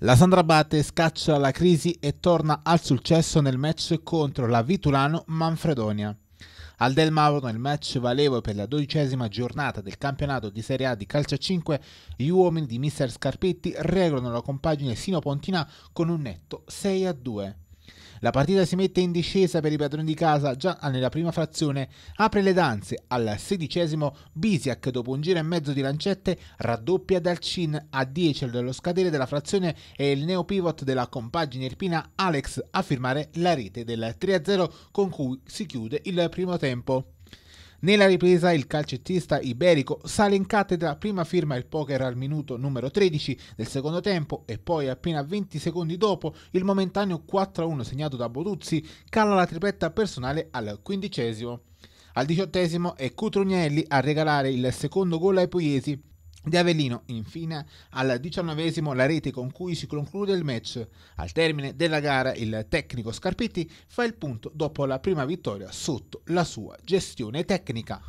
La Sandra Batte scaccia la crisi e torna al successo nel match contro la Vitulano Manfredonia. Al Del Mauro nel match valeva per la dodicesima giornata del campionato di Serie A di calcio a 5 gli uomini di Mr. Scarpetti regolano la compagine sino Pontina con un netto 6 a 2. La partita si mette in discesa per i padroni di casa già ah, nella prima frazione, apre le danze al sedicesimo Bisiak dopo un giro e mezzo di lancette raddoppia Dalcin a 10 dello scadere della frazione e il neopivot della compagine irpina Alex a firmare la rete del 3-0 con cui si chiude il primo tempo. Nella ripresa il calcettista iberico sale in cattedra, prima firma il poker al minuto numero 13 del secondo tempo e poi appena 20 secondi dopo il momentaneo 4-1 segnato da Boduzzi cala la tripletta personale al quindicesimo. Al diciottesimo è Cutrugnelli a regalare il secondo gol ai pugliesi di Avellino. Infine, al diciannovesimo la rete con cui si conclude il match. Al termine della gara il tecnico Scarpetti fa il punto dopo la prima vittoria sotto la sua gestione tecnica.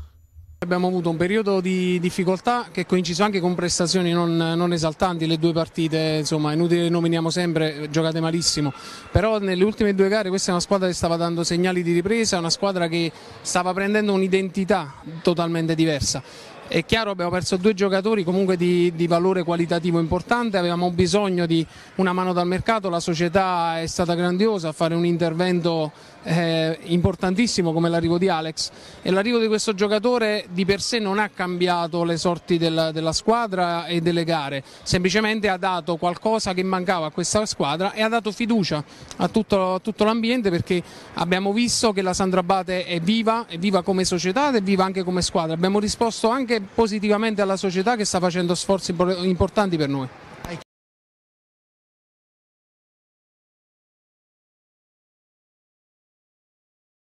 Abbiamo avuto un periodo di difficoltà che è coinciso anche con prestazioni non, non esaltanti, le due partite, insomma, inutile nominiamo sempre, giocate malissimo, però nelle ultime due gare questa è una squadra che stava dando segnali di ripresa, una squadra che stava prendendo un'identità totalmente diversa è chiaro abbiamo perso due giocatori comunque di, di, valore qualitativo importante, avevamo bisogno di una mano dal mercato, la società è stata grandiosa a fare un intervento eh, importantissimo come l'arrivo di Alex e l'arrivo di questo giocatore di per sé non ha cambiato le sorti della, della squadra e delle gare, semplicemente ha dato qualcosa che mancava a questa squadra e ha dato fiducia a tutto, a tutto l'ambiente perché abbiamo visto che la Sandra Bate è viva, è viva come società ed è viva anche come squadra, abbiamo risposto anche positivamente alla società che sta facendo sforzi importanti per noi.